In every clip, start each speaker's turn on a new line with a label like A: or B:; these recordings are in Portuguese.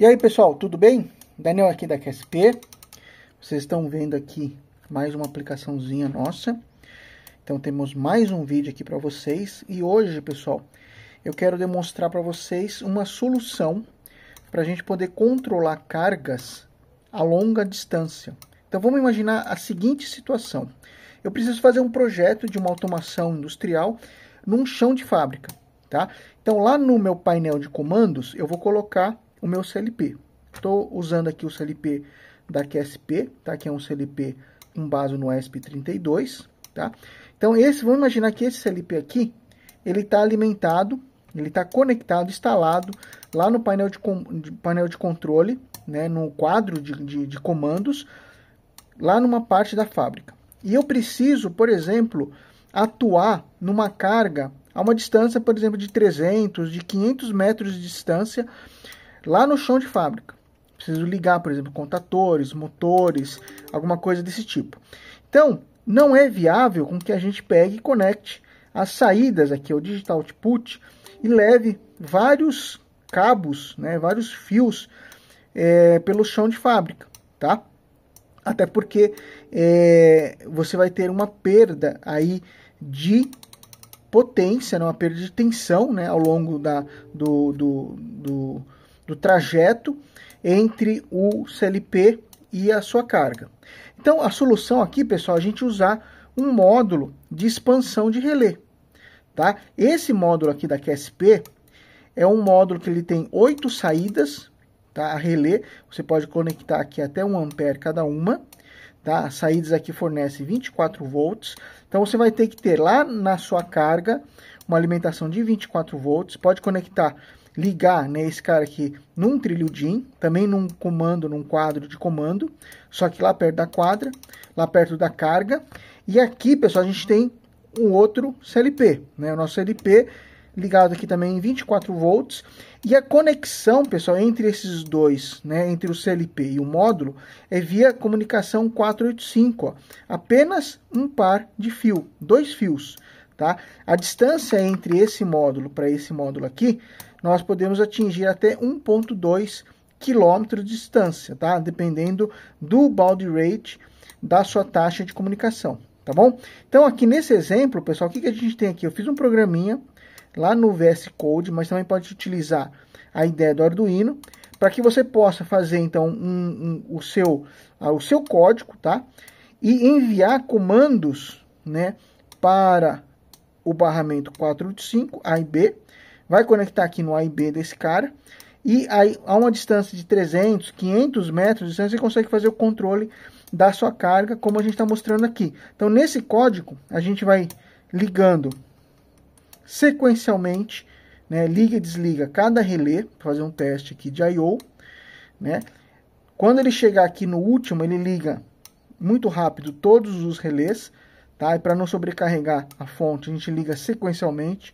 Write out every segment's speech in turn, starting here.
A: E aí, pessoal, tudo bem? Daniel aqui da QSP. Vocês estão vendo aqui mais uma aplicaçãozinha nossa. Então, temos mais um vídeo aqui para vocês. E hoje, pessoal, eu quero demonstrar para vocês uma solução para a gente poder controlar cargas a longa distância. Então, vamos imaginar a seguinte situação. Eu preciso fazer um projeto de uma automação industrial num chão de fábrica, tá? Então, lá no meu painel de comandos, eu vou colocar o meu CLP. Estou usando aqui o CLP da QSP, tá? Que é um CLP com base no ESP32, tá? Então, esse, vamos imaginar que esse CLP aqui, ele está alimentado, ele está conectado, instalado lá no painel de, de, painel de controle, né, no quadro de, de, de comandos, lá numa parte da fábrica. E eu preciso, por exemplo, atuar numa carga a uma distância, por exemplo, de 300, de 500 metros de distância, lá no chão de fábrica. Preciso ligar, por exemplo, contatores, motores, alguma coisa desse tipo. Então, não é viável com que a gente pegue e conecte as saídas aqui ao digital output e leve vários cabos, né, vários fios é, pelo chão de fábrica, tá? Até porque é, você vai ter uma perda aí de potência, né, uma perda de tensão né, ao longo da, do, do, do, do trajeto entre o CLP e a sua carga. Então, a solução aqui, pessoal, é a gente usar um módulo de expansão de relé. Tá? Esse módulo aqui da QSP é um módulo que ele tem oito saídas, tá? a relé, você pode conectar aqui até 1 ampere cada uma. Tá? As saídas aqui fornecem 24 volts, então você vai ter que ter lá na sua carga uma alimentação de 24 volts, pode conectar ligar né, esse cara aqui num trilho DIN, também num comando, num quadro de comando, só que lá perto da quadra, lá perto da carga. E aqui, pessoal, a gente tem um outro CLP, né, o nosso CLP ligado aqui também em 24 volts. E a conexão, pessoal, entre esses dois, né, entre o CLP e o módulo, é via comunicação 485, ó, apenas um par de fio, dois fios. Tá? A distância entre esse módulo para esse módulo aqui nós podemos atingir até 1.2 km de distância, tá? Dependendo do baud rate da sua taxa de comunicação, tá bom? Então, aqui nesse exemplo, pessoal, o que, que a gente tem aqui? Eu fiz um programinha lá no VS Code, mas também pode utilizar a ideia do Arduino, para que você possa fazer, então, um, um, o, seu, uh, o seu código, tá? E enviar comandos, né, para o barramento 485, A e B, vai conectar aqui no A e B desse cara, e aí, a uma distância de 300, 500 metros de distância, você consegue fazer o controle da sua carga, como a gente está mostrando aqui. Então, nesse código, a gente vai ligando sequencialmente, né, liga e desliga cada relé, fazer um teste aqui de I.O., né? Quando ele chegar aqui no último, ele liga muito rápido todos os relés, tá? E para não sobrecarregar a fonte, a gente liga sequencialmente,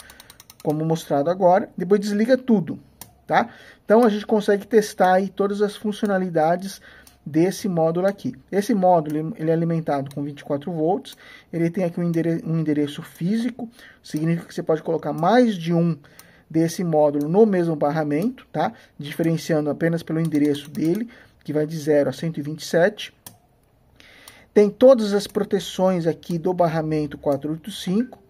A: como mostrado agora. Depois desliga tudo, tá? Então a gente consegue testar aí todas as funcionalidades desse módulo aqui. Esse módulo ele é alimentado com 24 volts, ele tem aqui um endereço, um endereço físico, significa que você pode colocar mais de um desse módulo no mesmo barramento, tá? Diferenciando apenas pelo endereço dele, que vai de 0 a 127. Tem todas as proteções aqui do barramento 485,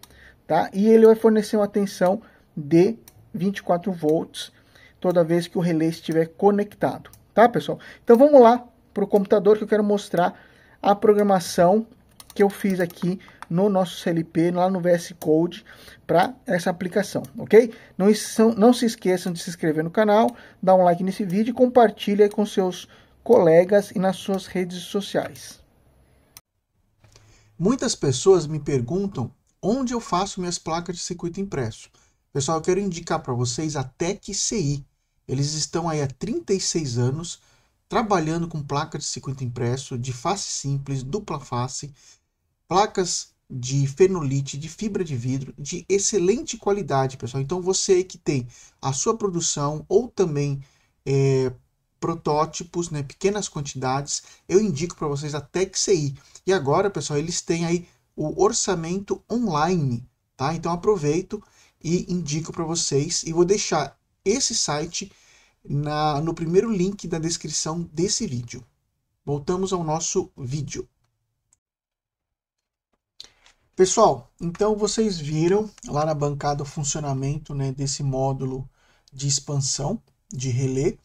A: tá? E ele vai fornecer uma tensão de 24 volts toda vez que o relé estiver conectado, tá, pessoal? Então vamos lá para o computador que eu quero mostrar a programação que eu fiz aqui no nosso CLP, lá no VS Code, para essa aplicação, ok? Não, não se esqueçam de se inscrever no canal, dar um like nesse vídeo e compartilha com seus colegas e nas suas redes sociais. Muitas pessoas me perguntam onde eu faço minhas placas de circuito impresso. Pessoal, eu quero indicar para vocês a Tec CI. Eles estão aí há 36 anos trabalhando com placas de circuito impresso de face simples, dupla face, placas de fenolite, de fibra de vidro, de excelente qualidade, pessoal. Então você que tem a sua produção ou também é, protótipos, né, pequenas quantidades, eu indico para vocês a TecCI. E agora, pessoal, eles têm aí o orçamento online, tá? Então aproveito e indico para vocês e vou deixar esse site na, no primeiro link da descrição desse vídeo. Voltamos ao nosso vídeo. Pessoal, então vocês viram lá na bancada o funcionamento né, desse módulo de expansão de relé,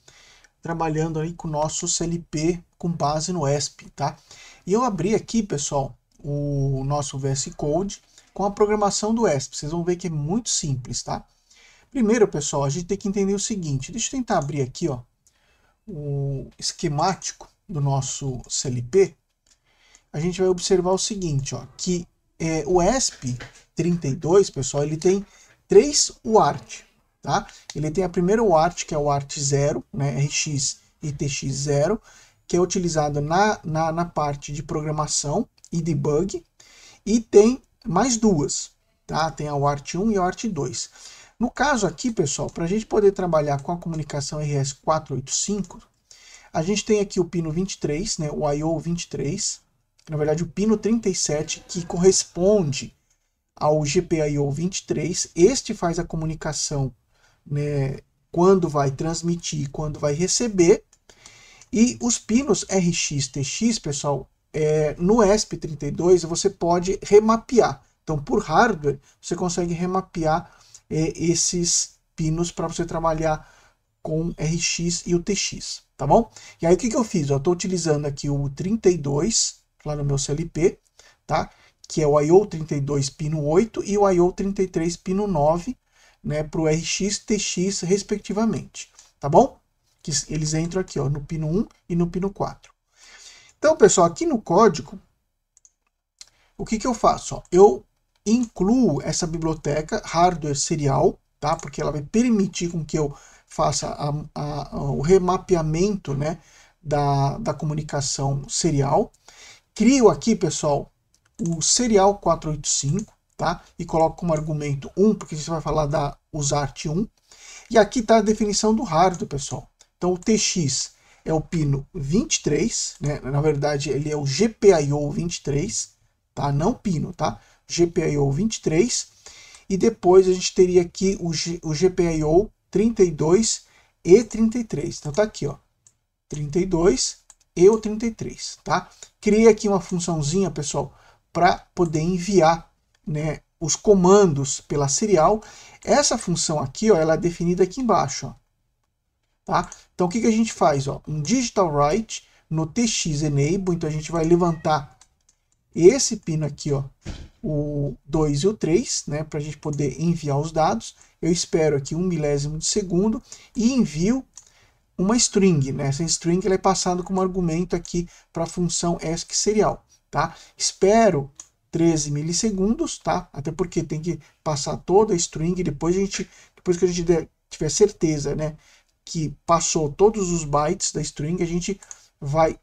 A: trabalhando aí com o nosso CLP com base no ESP, tá? E eu abri aqui, pessoal, o nosso VS Code com a programação do ESP. Vocês vão ver que é muito simples, tá? Primeiro, pessoal, a gente tem que entender o seguinte. Deixa eu tentar abrir aqui, ó, o esquemático do nosso CLP. A gente vai observar o seguinte, ó, que é, o ESP32, pessoal, ele tem três UART, tá? Ele tem a primeira UART, que é o UART 0, né, RX e TX0, que é utilizado na, na, na parte de programação e debug, e tem mais duas, tá? Tem a WART 1 e a WART 2. No caso aqui, pessoal, para a gente poder trabalhar com a comunicação RS485, a gente tem aqui o pino 23, né, o I.O. 23, na verdade o pino 37, que corresponde ao GPIO 23. Este faz a comunicação né, quando vai transmitir e quando vai receber, e os pinos RX-TX, pessoal, é, no ESP32 você pode remapear. Então, por hardware, você consegue remapear é, esses pinos para você trabalhar com RX e o TX, tá bom? E aí, o que, que eu fiz? Eu estou utilizando aqui o 32, lá no meu CLP, tá? Que é o IO32 pino 8 e o IO33 pino 9, né? Para o RX, TX, respectivamente, tá bom? que eles entram aqui ó, no pino 1 e no pino 4. Então, pessoal, aqui no código, o que, que eu faço? Ó? Eu incluo essa biblioteca hardware serial, tá? porque ela vai permitir com que eu faça a, a, o remapeamento né, da, da comunicação serial. Crio aqui, pessoal, o serial 485, tá? E coloco como argumento 1, porque você vai falar da usart 1. E aqui está a definição do hardware, pessoal. Então o TX é o pino 23, né? na verdade ele é o GPIO 23, tá? não pino, tá? GPIO 23, e depois a gente teria aqui o, G, o GPIO 32 e 33, então tá aqui ó, 32 e o 33, tá? Criei aqui uma funçãozinha, pessoal, para poder enviar né, os comandos pela serial. Essa função aqui, ó, ela é definida aqui embaixo, ó. Tá? Então o que, que a gente faz? Ó? Um digital write no TX enable, então a gente vai levantar esse pino aqui, ó, o 2 e o 3, né, para a gente poder enviar os dados. Eu espero aqui um milésimo de segundo e envio uma string. Né? Essa string ela é passada como argumento aqui para a função ESC serial. Tá? Espero 13 milissegundos, tá? Até porque tem que passar toda a string, depois a gente, depois que a gente der, tiver certeza, né, que passou todos os bytes da string, a gente vai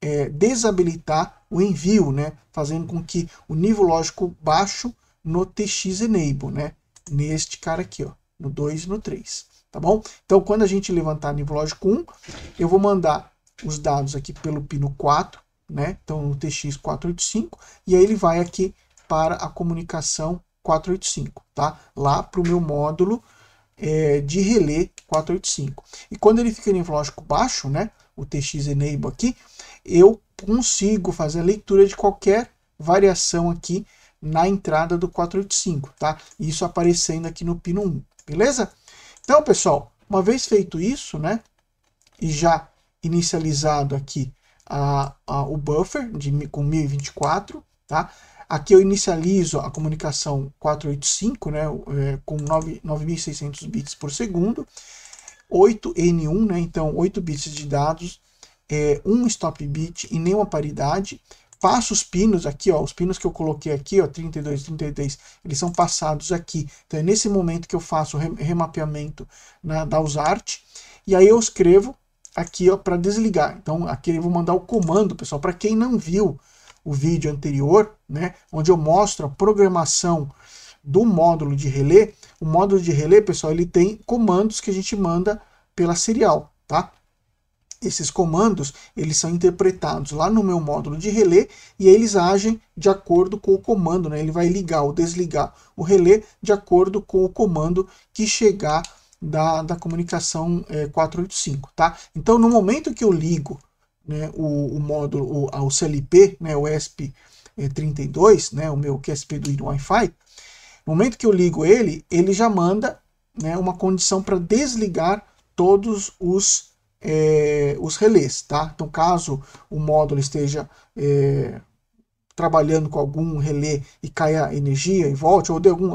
A: é, desabilitar o envio, né? fazendo com que o nível lógico baixo no TX enable, né? neste cara aqui, ó, no 2 e no 3. Tá bom? Então, quando a gente levantar nível lógico 1, eu vou mandar os dados aqui pelo pino 4, né? Então, no TX485, e aí ele vai aqui para a comunicação 485, tá? Lá para o meu módulo é, de relé 485. E quando ele fica em lógico baixo, né, o TX enable aqui, eu consigo fazer a leitura de qualquer variação aqui na entrada do 485, tá? Isso aparecendo aqui no pino 1, beleza? Então, pessoal, uma vez feito isso, né, e já inicializado aqui a, a o buffer de, com 1024, tá? Aqui eu inicializo a comunicação 485, né, é, com 9.600 bits por segundo, 8N1, né, então 8 bits de dados, é, um stop bit e nenhuma paridade. Passo os pinos aqui, ó, os pinos que eu coloquei aqui, ó, 32, 33, eles são passados aqui. Então é nesse momento que eu faço o remapeamento da USART, e aí eu escrevo aqui para desligar. Então aqui eu vou mandar o comando, pessoal, para quem não viu, o vídeo anterior, né, onde eu mostro a programação do módulo de relé. O módulo de relé, pessoal, ele tem comandos que a gente manda pela serial, tá? Esses comandos, eles são interpretados lá no meu módulo de relé e eles agem de acordo com o comando, né? Ele vai ligar ou desligar o relé de acordo com o comando que chegar da, da comunicação é, eh, 485, tá? Então, no momento que eu ligo né, o, o, módulo, o, o CLP, né, o ESP32, eh, né, o meu QSP do Wi-Fi, no momento que eu ligo ele, ele já manda né, uma condição para desligar todos os, é, os relés, tá? Então, caso o módulo esteja é, trabalhando com algum relé e caia energia e volte, ou de algum,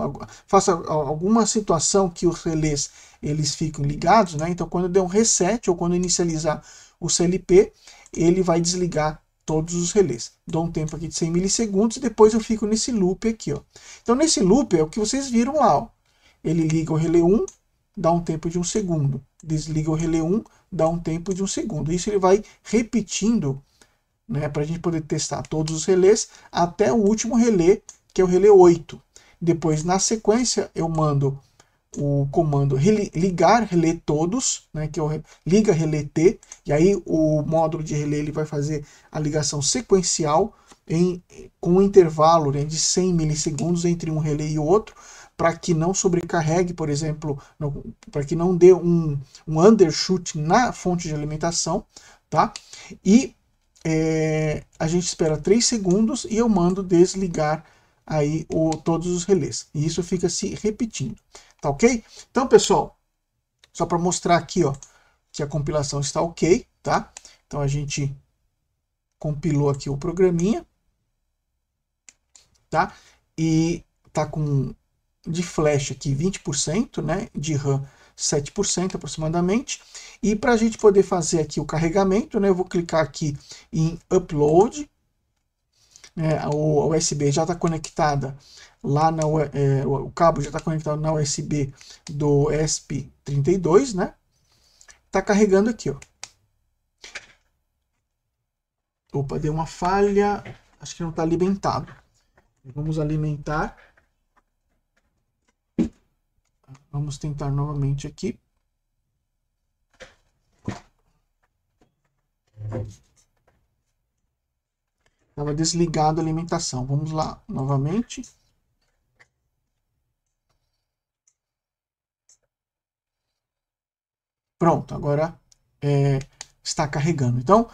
A: faça alguma situação que os relés eles ficam ligados, né? Então, quando eu der um reset ou quando inicializar o CLP, ele vai desligar todos os relés. Dou um tempo aqui de 100 milissegundos e depois eu fico nesse loop aqui. Ó. Então nesse loop é o que vocês viram lá. Ó. Ele liga o relé 1, dá um tempo de um segundo. Desliga o relé 1, dá um tempo de um segundo. Isso ele vai repetindo né, para a gente poder testar todos os relés até o último relé, que é o relé 8. Depois, na sequência, eu mando o comando ligar relê todos, né, que é o liga relê t, e aí o módulo de relé ele vai fazer a ligação sequencial em, com um intervalo né, de 100 milissegundos entre um relé e outro, para que não sobrecarregue, por exemplo, para que não dê um, um undershoot na fonte de alimentação, tá? E é, a gente espera 3 segundos e eu mando desligar aí o, todos os relés. E isso fica se repetindo. Tá ok? Então, pessoal, só para mostrar aqui, ó, que a compilação está ok, tá? Então a gente compilou aqui o programinha, tá? E tá com de flash aqui 20%, né? De RAM 7% aproximadamente. E para a gente poder fazer aqui o carregamento, né? Eu vou clicar aqui em Upload. Né, o USB já está conectada lá na, é, o cabo já está conectado na USB do ESP32, né? Está carregando aqui, ó. Opa, deu uma falha. Acho que não está alimentado. Vamos alimentar. Vamos tentar novamente aqui. Estava desligado a alimentação. Vamos lá novamente. Pronto, agora é, está carregando. Então,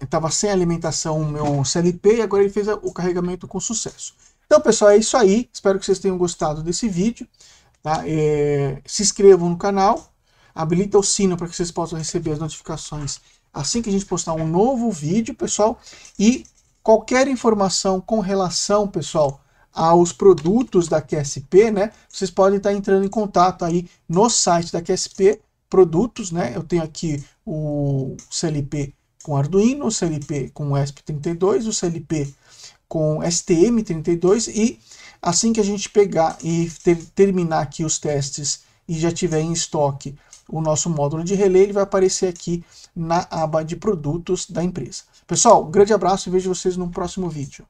A: estava sem alimentação o meu CLP e agora ele fez o carregamento com sucesso. Então, pessoal, é isso aí. Espero que vocês tenham gostado desse vídeo. Tá? É, se inscrevam no canal, habilita o sino para que vocês possam receber as notificações assim que a gente postar um novo vídeo, pessoal. E qualquer informação com relação, pessoal, aos produtos da QSP, né? Vocês podem estar entrando em contato aí no site da QSP produtos, né? Eu tenho aqui o CLP com Arduino, o CLP com ESP32, o CLP com STM32 e assim que a gente pegar e ter, terminar aqui os testes e já tiver em estoque o nosso módulo de relé, ele vai aparecer aqui na aba de produtos da empresa. Pessoal, um grande abraço e vejo vocês no próximo vídeo.